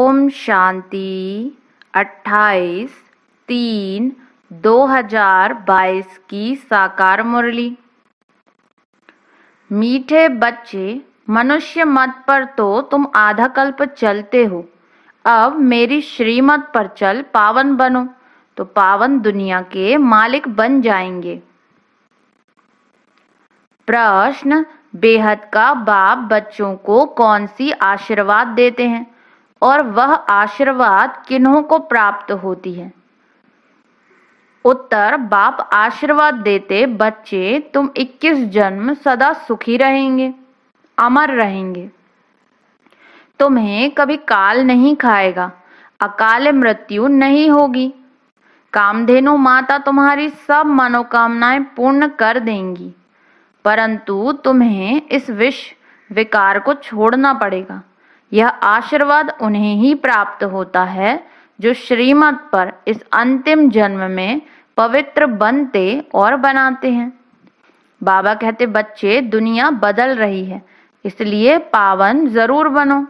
ओम शांति 28 तीन 2022 की साकार मुरली मीठे बच्चे मनुष्य मत पर तो तुम आधा कल्प चलते हो अब मेरी श्रीमत पर चल पावन बनो तो पावन दुनिया के मालिक बन जाएंगे प्रश्न बेहद का बाप बच्चों को कौन सी आशीर्वाद देते हैं और वह आशीर्वाद किन्हों को प्राप्त होती है उत्तर बाप आशीर्वाद देते बच्चे तुम 21 जन्म सदा सुखी रहेंगे अमर रहेंगे तुम्हें कभी काल नहीं खाएगा अकाल मृत्यु नहीं होगी कामधेनु माता तुम्हारी सब मनोकामनाएं पूर्ण कर देंगी परंतु तुम्हें इस विष विकार को छोड़ना पड़ेगा यह आशीर्वाद उन्हें ही प्राप्त होता है जो श्रीमद पर इस अंतिम जन्म में पवित्र बनते और बनाते हैं बाबा कहते बच्चे दुनिया बदल रही है इसलिए पावन जरूर बनो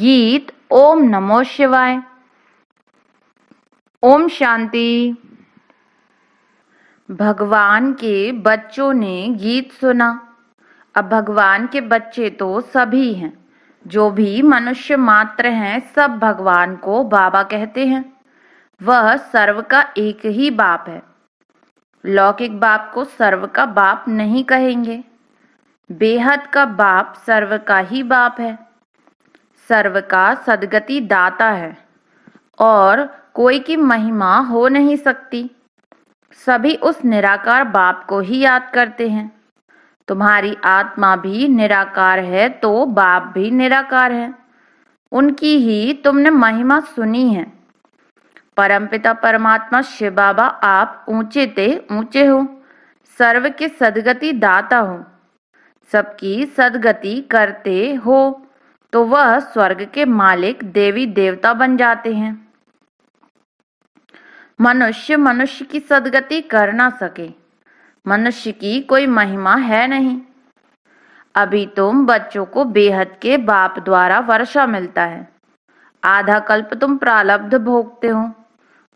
गीत ओम नमो शिवाय ओम शांति भगवान के बच्चों ने गीत सुना अब भगवान के बच्चे तो सभी हैं जो भी मनुष्य मात्र हैं सब भगवान को बाबा कहते हैं वह सर्व का एक ही बाप है लौकिक बाप को सर्व का बाप नहीं कहेंगे बेहद का बाप सर्व का ही बाप है सर्व का सदगति दाता है और कोई की महिमा हो नहीं सकती सभी उस निराकार बाप को ही याद करते हैं तुम्हारी आत्मा भी निराकार है तो बाप भी निराकार है उनकी ही तुमने महिमा सुनी है परमपिता परमात्मा शिव बाबा आप ऊंचे ते ऊंचे हो सर्व के सदगति दाता हो सबकी सदगति करते हो तो वह स्वर्ग के मालिक देवी देवता बन जाते हैं मनुष्य मनुष्य की सदगति कर ना सके मनुष्य की कोई महिमा है नहीं अभी तुम बच्चों को बेहद के बाप द्वारा वर्षा मिलता है आधा कल्प तुम प्रालब्ध भोगते हो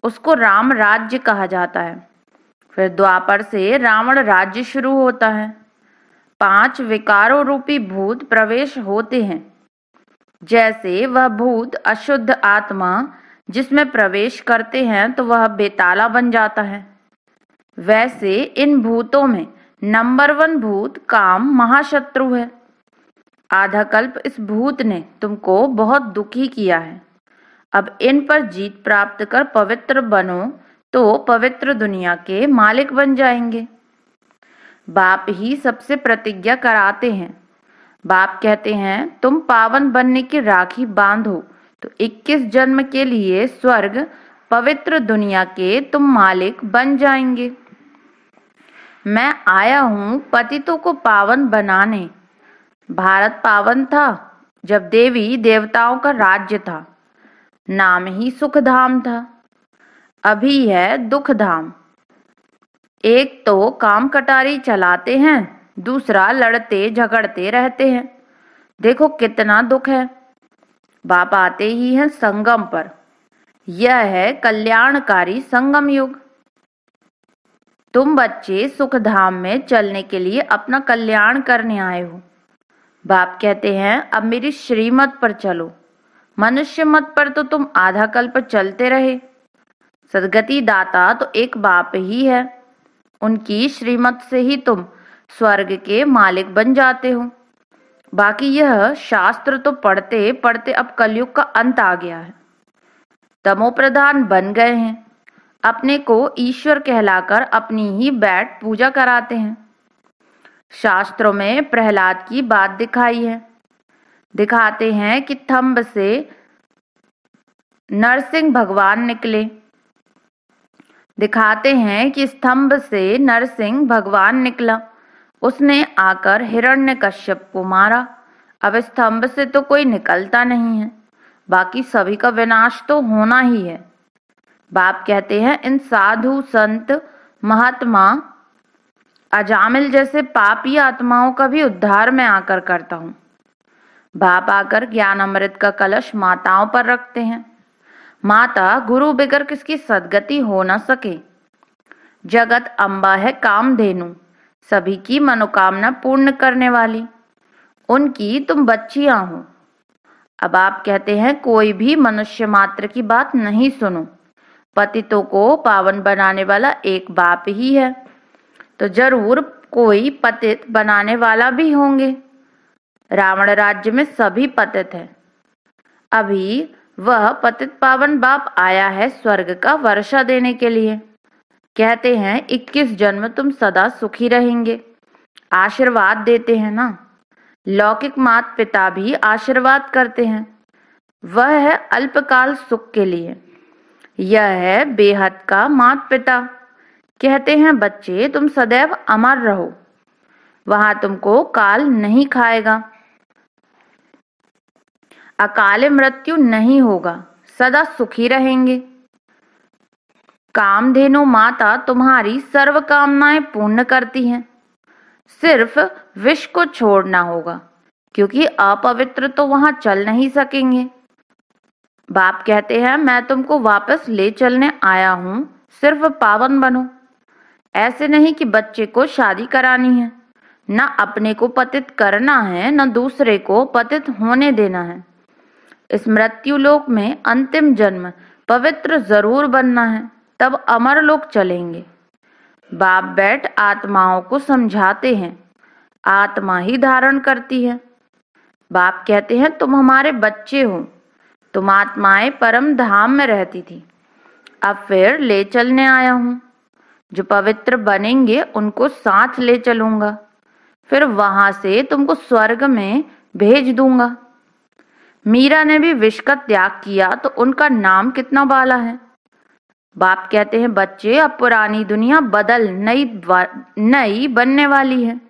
उसको राम राज्य कहा जाता है फिर द्वापर से रावण राज्य शुरू होता है पांच विकारों रूपी भूत प्रवेश होते हैं जैसे वह भूत अशुद्ध आत्मा जिसमें प्रवेश करते हैं तो वह बेताला बन जाता है वैसे इन भूतों में नंबर वन भूत काम महाशत्रु है आधा कल्प इस भूत ने तुमको बहुत दुखी किया है अब इन पर जीत प्राप्त कर पवित्र बनो तो पवित्र दुनिया के मालिक बन जाएंगे बाप ही सबसे प्रतिज्ञा कराते हैं बाप कहते हैं तुम पावन बनने की राखी बांधो तो 21 जन्म के लिए स्वर्ग पवित्र दुनिया के तुम मालिक बन जाएंगे मैं आया हूँ पतितों को पावन बनाने भारत पावन था जब देवी देवताओं का राज्य था नाम ही सुख धाम था अभी है दुख धाम एक तो काम कटारी चलाते हैं दूसरा लड़ते झगड़ते रहते हैं देखो कितना दुख है बाप आते ही हैं संगम पर यह है कल्याणकारी संगम युग तुम बच्चे सुख धाम में चलने के लिए अपना कल्याण करने आए हो बाप कहते हैं अब मेरी श्रीमत पर चलो मनुष्य मत पर तो तुम आधा कल्प चलते रहे सदगति दाता तो एक बाप ही है उनकी श्रीमत से ही तुम स्वर्ग के मालिक बन जाते हो बाकी यह शास्त्र तो पढ़ते पढ़ते अब कलयुग का अंत आ गया है तमो प्रधान बन गए हैं अपने को ईश्वर कहलाकर अपनी ही बैठ पूजा कराते हैं शास्त्रों में प्रहलाद की बात दिखाई है दिखाते हैं कि थम्ब से नरसिंह भगवान निकले दिखाते हैं कि स्तंभ से नरसिंह भगवान निकला उसने आकर हिरण्य कश्यप को मारा अब स्तंभ से तो कोई निकलता नहीं है बाकी सभी का विनाश तो होना ही है बाप कहते हैं इन साधु संत महात्मा अजामिल जैसे पापी आत्माओं का भी उद्धार में आकर करता हूं बाप आकर ज्ञान अमृत का कलश माताओं पर रखते हैं माता गुरु बिगर किसकी सदगति हो न सके जगत अम्बा है काम धेनु सभी की मनोकामना पूर्ण करने वाली उनकी तुम बच्चियां हो अब आप कहते हैं कोई भी मनुष्य मात्र की बात नहीं सुनो पतितों को पावन बनाने वाला एक बाप ही है तो जरूर कोई पतित बनाने वाला भी होंगे रावण राज्य में सभी पतित हैं अभी वह पतित पावन बाप आया है स्वर्ग का वर्षा देने के लिए कहते हैं 21 जन्म तुम सदा सुखी रहेंगे आशीर्वाद देते हैं ना लौकिक मात पिता भी आशीर्वाद करते हैं वह है अल्पकाल सुख के लिए यह है बेहद का मात पिता कहते हैं बच्चे तुम सदैव अमर रहो वहां तुमको काल नहीं खाएगा अकाल मृत्यु नहीं होगा सदा सुखी रहेंगे कामधेनु माता तुम्हारी सर्व कामनाएं पूर्ण करती हैं सिर्फ विष को छोड़ना होगा क्योंकि अपवित्र तो वहां चल नहीं सकेंगे बाप कहते हैं मैं तुमको वापस ले चलने आया हूँ सिर्फ पावन बनो ऐसे नहीं कि बच्चे को शादी करानी है न अपने को पतित करना है न दूसरे को पतित होने देना है इस मृत्युलोक में अंतिम जन्म पवित्र जरूर बनना है तब अमर लोग चलेंगे बाप बैठ आत्माओं को समझाते हैं आत्मा ही धारण करती है बाप कहते हैं तुम हमारे बच्चे हो तुम आत्माएं परम धाम में रहती थी अब फिर ले चलने आया हूं जो पवित्र बनेंगे उनको साथ ले चलूंगा फिर वहां से तुमको स्वर्ग में भेज दूंगा मीरा ने भी विष का त्याग किया तो उनका नाम कितना बाला है बाप कहते हैं बच्चे अब पुरानी दुनिया बदल नई नई बनने वाली है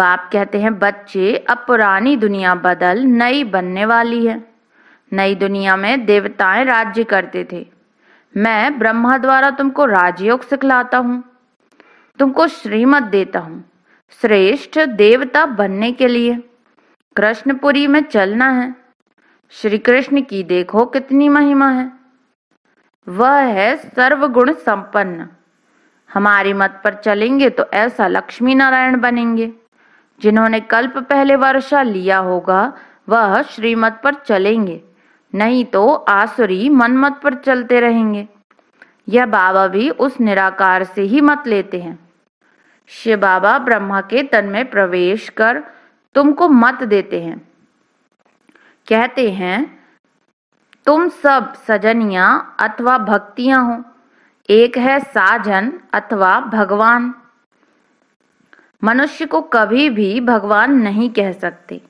बाप कहते हैं बच्चे अब पुरानी दुनिया बदल नई बनने वाली है नई दुनिया में देवताएं राज्य करते थे मैं ब्रह्मा द्वारा तुमको राजयोग सिखलाता हूँ तुमको श्रीमत देता हूँ श्रेष्ठ देवता बनने के लिए कृष्णपुरी में चलना है श्री कृष्ण की देखो कितनी महिमा है वह है सर्वगुण संपन्न हमारी मत पर चलेंगे तो ऐसा लक्ष्मी नारायण बनेंगे जिन्होंने कल्प पहले वर्षा लिया होगा वह श्रीमत पर चलेंगे नहीं तो आसुरी मनमत पर चलते रहेंगे यह बाबा भी उस निराकार से ही मत लेते हैं शिव बाबा ब्रह्मा के तन में प्रवेश कर तुमको मत देते हैं कहते हैं तुम सब सजनिया अथवा भक्तियां हो एक है साजन अथवा भगवान मनुष्य को कभी भी भगवान नहीं कह सकते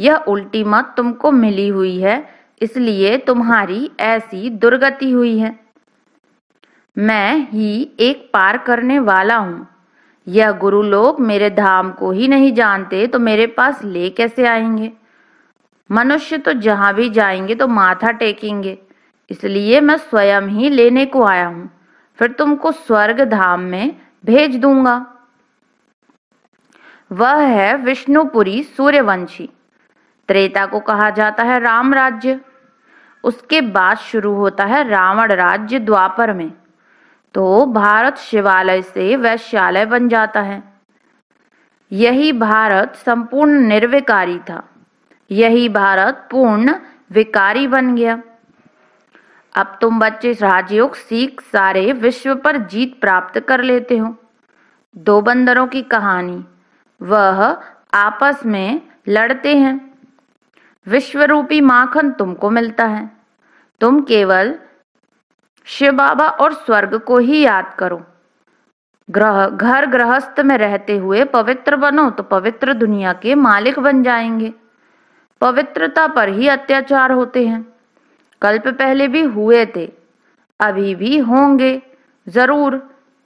यह उल्टी मत तुमको मिली हुई है इसलिए तुम्हारी ऐसी दुर्गति हुई है मैं ही एक पार करने वाला हूँ यह गुरु लोग मेरे धाम को ही नहीं जानते तो मेरे पास ले कैसे आएंगे मनुष्य तो जहां भी जाएंगे तो माथा टेकेंगे इसलिए मैं स्वयं ही लेने को आया हूँ फिर तुमको स्वर्ग धाम में भेज दूंगा वह है विष्णुपुरी सूर्यवंशी त्रेता को कहा जाता है राम राज्य उसके बाद शुरू होता है रावण राज्य द्वापर में तो भारत शिवालय से वैश्यालय बन जाता है यही भारत संपूर्ण निर्विकारी था यही भारत पूर्ण विकारी बन गया अब तुम बच्चे राजयोग सीख सारे विश्व पर जीत प्राप्त कर लेते हो दो बंदरों की कहानी वह आपस में लड़ते हैं विश्वरूपी माखन तुमको मिलता है तुम केवल शिव बाबा और स्वर्ग को ही याद करो ग्रह घर गृहस्थ में रहते हुए पवित्र बनो तो पवित्र दुनिया के मालिक बन जाएंगे पवित्रता पर ही अत्याचार होते हैं कल्प पहले भी हुए थे अभी भी होंगे जरूर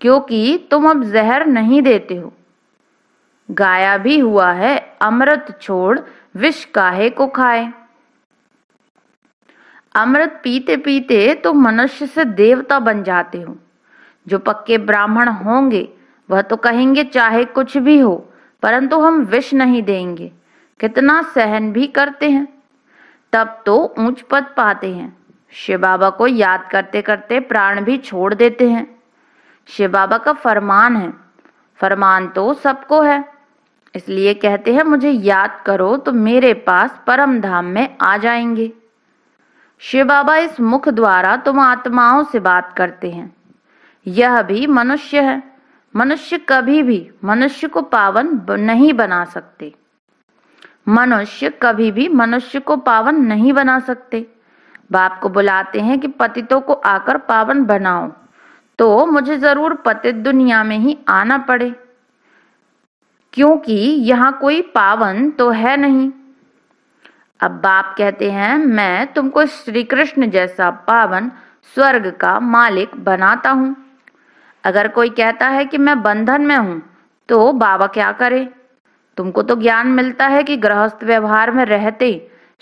क्योंकि तुम अब जहर नहीं देते हो गाया भी हुआ है अमृत छोड़ विष काहे को खाए अमृत पीते पीते तो मनुष्य से देवता बन जाते हो जो पक्के ब्राह्मण होंगे वह तो कहेंगे चाहे कुछ भी हो परंतु हम विष नहीं देंगे कितना सहन भी करते हैं तब तो ऊंच पद पाते हैं शिव बाबा को याद करते करते प्राण भी छोड़ देते हैं शिव बाबा का फरमान है फरमान तो सबको है इसलिए कहते हैं मुझे याद करो तो मेरे पास परम धाम में आ जाएंगे शिव बाबा इस मुख द्वारा तुम आत्माओं से बात करते हैं यह भी मनुष्य है मनुष्य कभी भी मनुष्य को पावन नहीं बना सकते मनुष्य कभी भी मनुष्य को पावन नहीं बना सकते बाप को बुलाते हैं कि पतितों को आकर पावन बनाओ तो मुझे जरूर पतित दुनिया में ही आना पड़े क्योंकि यहाँ कोई पावन तो है नहीं अब बाप कहते हैं मैं तुमको श्री कृष्ण जैसा पावन स्वर्ग का मालिक बनाता हूँ अगर कोई कहता है कि मैं बंधन में हूँ तो बाबा क्या करे तुमको तो ज्ञान मिलता है कि गृहस्थ व्यवहार में रहते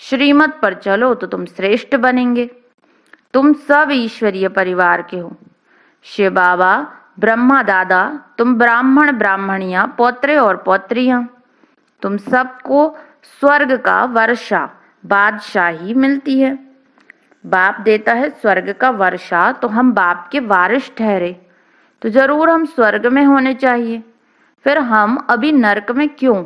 श्रीमत पर चलो तो तुम श्रेष्ठ बनेंगे तुम सब ईश्वरीय परिवार के हो शिव बाबा ब्रह्मा दादा तुम ब्राह्मण ब्राह्मणिया पोत्रे और पोत्रिया तुम सबको स्वर्ग का वर्षा बादशाही मिलती है बाप देता है स्वर्ग का वर्षा तो हम बाप के वारिश ठहरे तो जरूर हम स्वर्ग में होने चाहिए फिर हम अभी नरक में क्यों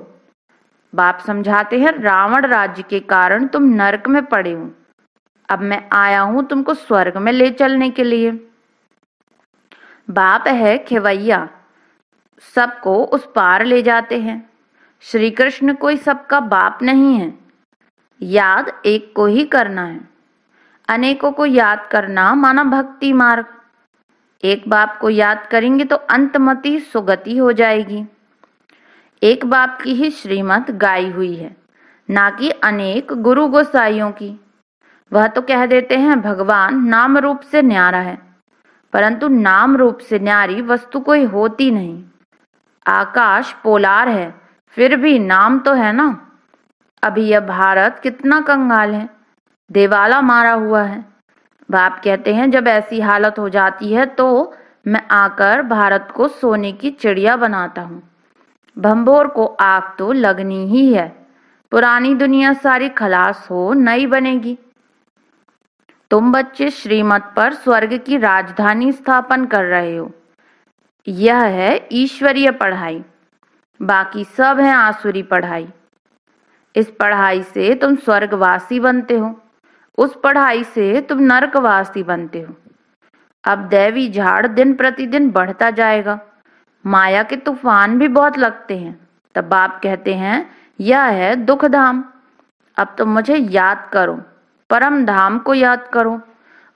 बाप समझाते हैं रावण राज्य के कारण तुम नरक में पड़े हो अब मैं आया हूं तुमको स्वर्ग में ले चलने के लिए बाप है खेवैया सबको उस पार ले जाते हैं श्री कृष्ण कोई सबका बाप नहीं है याद एक को ही करना है अनेकों को याद करना माना भक्ति मार्ग एक बाप को याद करेंगे तो अंतमति सुगति हो जाएगी एक बाप की ही श्रीमत गाई हुई है ना कि अनेक गुरु गोसाइयों की वह तो कह देते हैं भगवान नाम रूप से न्यारा है परंतु नाम रूप से न्यारी वस्तु कोई होती नहीं आकाश पोलार है फिर भी नाम तो है ना अभी यह भारत कितना कंगाल है देवाला मारा हुआ है बाप कहते हैं जब ऐसी हालत हो जाती है तो मैं आकर भारत को सोने की चिड़िया बनाता हूँ भंभोर को आग तो लगनी ही है पुरानी दुनिया सारी खलास हो नई बनेगी तुम बच्चे श्रीमत पर स्वर्ग की राजधानी स्थापन कर रहे हो यह है ईश्वरीय पढ़ाई बाकी सब है आसुरी पढ़ाई इस पढ़ाई से तुम स्वर्गवासी बनते हो उस पढ़ाई से तुम नरकवासी बनते हो अब दैवी झाड़ दिन प्रतिदिन बढ़ता जाएगा माया के तूफान भी बहुत लगते हैं तब बाप कहते हैं यह है दुख धाम अब तुम तो मुझे याद करो परम धाम को याद करो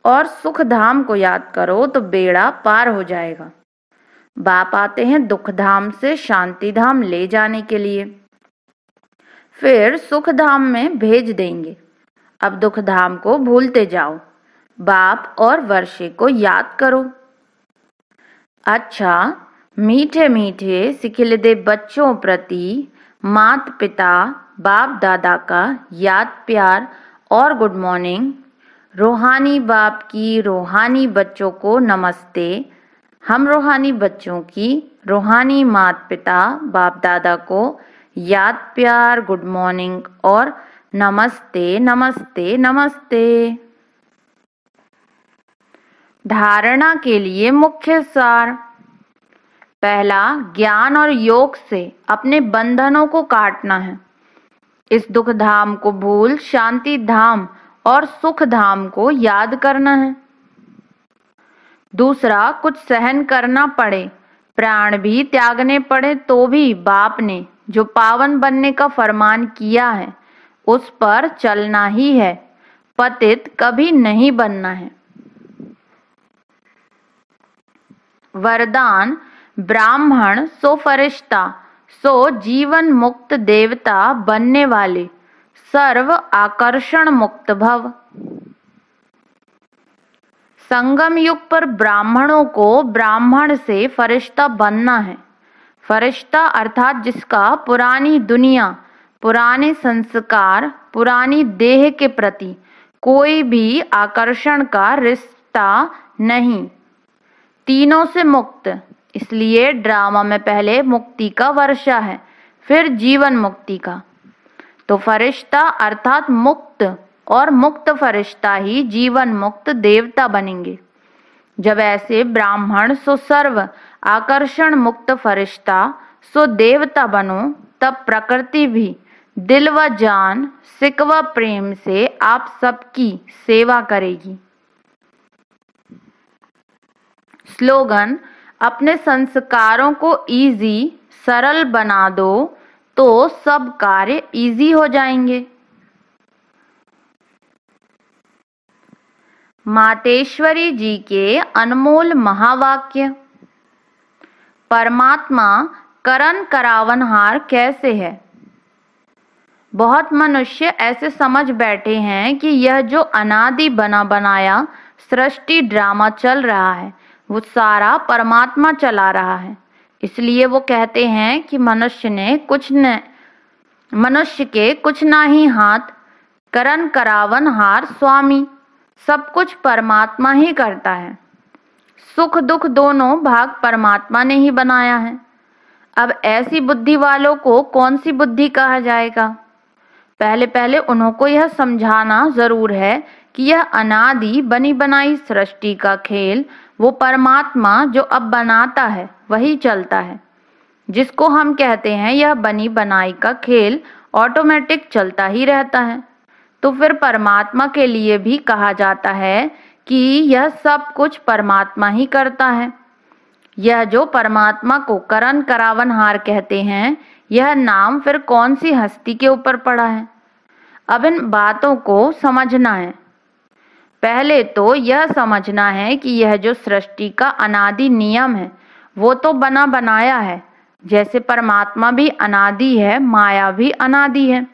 और सुख धाम को याद करो तो बेड़ा पार हो जाएगा बाप आते हैं दुख धाम से शांति धाम ले जाने के लिए फिर सुख धाम में भेज देंगे अब दुख धाम को भूलते जाओ बाप और वर्षे को याद करो अच्छा मीठे मीठे सिखिलदे बच्चों प्रति मात पिता बाप दादा का याद प्यार और गुड मॉर्निंग रूहानी बाप की रूहानी बच्चों को नमस्ते हम रूहानी बच्चों की रूहानी मात पिता बाप दादा को याद प्यार गुड मॉर्निंग और नमस्ते नमस्ते नमस्ते धारणा के लिए मुख्य सार पहला ज्ञान और योग से अपने बंधनों को काटना है इस दुख धाम को भूल शांति धाम और सुख धाम को याद करना है दूसरा कुछ सहन करना पड़े प्राण भी त्यागने पड़े तो भी बाप ने जो पावन बनने का फरमान किया है उस पर चलना ही है पतित कभी नहीं बनना है वरदान ब्राह्मण सो फरिश्ता सो जीवन मुक्त देवता बनने वाले सर्व आकर्षण मुक्त भव संगम युग पर ब्राह्मणों को ब्राह्मण से फरिश्ता बनना है फरिश्ता अर्थात जिसका पुरानी दुनिया पुराने संस्कार पुरानी देह के प्रति कोई भी आकर्षण का रिश्ता नहीं तीनों से मुक्त इसलिए ड्रामा में पहले मुक्ति का वर्षा है फिर जीवन मुक्ति का तो फरिश्ता अर्थात मुक्त और मुक्त फरिश्ता ही जीवन मुक्त देवता बनेंगे जब ऐसे ब्राह्मण सुसर्व आकर्षण मुक्त फरिश्ता सो देवता बनो तब प्रकृति भी दिल व जान सिक व प्रेम से आप सबकी सेवा करेगी स्लोगन अपने संस्कारों को इजी सरल बना दो तो सब कार्य इजी हो जाएंगे मातेश्वरी जी के अनमोल महावाक्य परमात्मा करण करावनहार कैसे है बहुत मनुष्य ऐसे समझ बैठे हैं कि यह जो अनादि बना बनाया सृष्टि ड्रामा चल रहा है वो सारा परमात्मा चला रहा है इसलिए वो कहते हैं कि मनुष्य ने कुछ न मनुष्य के कुछ ना ही हाथ करण करावन हार स्वामी सब कुछ परमात्मा ही करता है सुख दुख दोनों भाग परमात्मा ने ही बनाया है अब ऐसी बुद्धि वालों को कौन सी बुद्धि कहा जाएगा पहले पहले उन्हों को यह समझाना जरूर है कि यह अनादि बनी बनाई सृष्टि का खेल वो परमात्मा जो अब बनाता है वही चलता है जिसको हम कहते हैं यह बनी बनाई का खेल ऑटोमेटिक चलता ही रहता है तो फिर परमात्मा के लिए भी कहा जाता है कि यह सब कुछ परमात्मा ही करता है यह जो परमात्मा को करण करावन हार कहते हैं यह नाम फिर कौन सी हस्ती के ऊपर पड़ा है अब इन बातों को समझना है पहले तो यह समझना है कि यह जो सृष्टि का अनादि नियम है वो तो बना बनाया है जैसे परमात्मा भी अनादि है माया भी अनादि है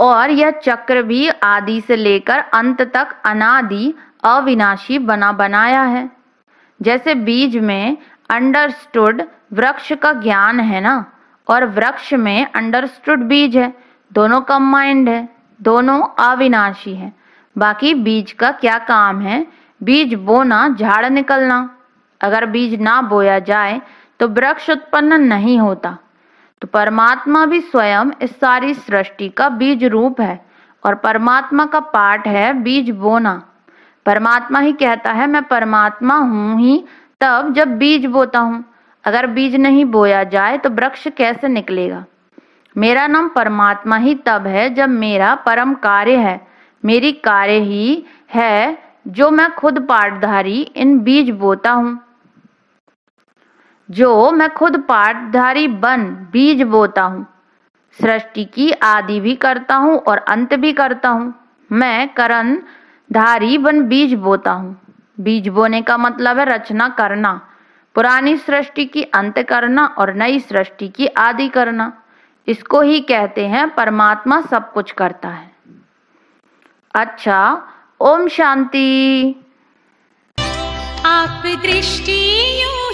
और यह चक्र भी आदि से लेकर अंत तक अनादि अविनाशी बना बनाया है जैसे बीज में अंडरस्टूड वृक्ष का ज्ञान है ना और वृक्ष में अंडरस्टूड बीज है दोनों कम्बाइंड है दोनों अविनाशी है बाकी बीज का क्या काम है बीज बोना झाड़ निकलना अगर बीज ना बोया जाए तो वृक्ष उत्पन्न नहीं होता तो परमात्मा भी स्वयं इस सारी सृष्टि का बीज रूप है और परमात्मा का पाठ है बीज बोना परमात्मा ही कहता है मैं परमात्मा हूँ ही तब जब बीज बोता हूँ अगर बीज नहीं बोया जाए तो वृक्ष कैसे निकलेगा मेरा नाम परमात्मा ही तब है जब मेरा परम कार्य है मेरी कार्य ही है जो मैं खुद पाठधारी इन बीज बोता हूँ जो मैं खुद पाठधारी बन बीज बोता हूँ सृष्टि की आदि भी करता हूँ और अंत भी करता हूँ मैं करण धारी बन बीज बोता हूँ बीज बोने का मतलब है रचना करना पुरानी सृष्टि की अंत करना और नई सृष्टि की आदि करना इसको ही कहते हैं परमात्मा सब कुछ करता है अच्छा ओम शांति आप दृष्टि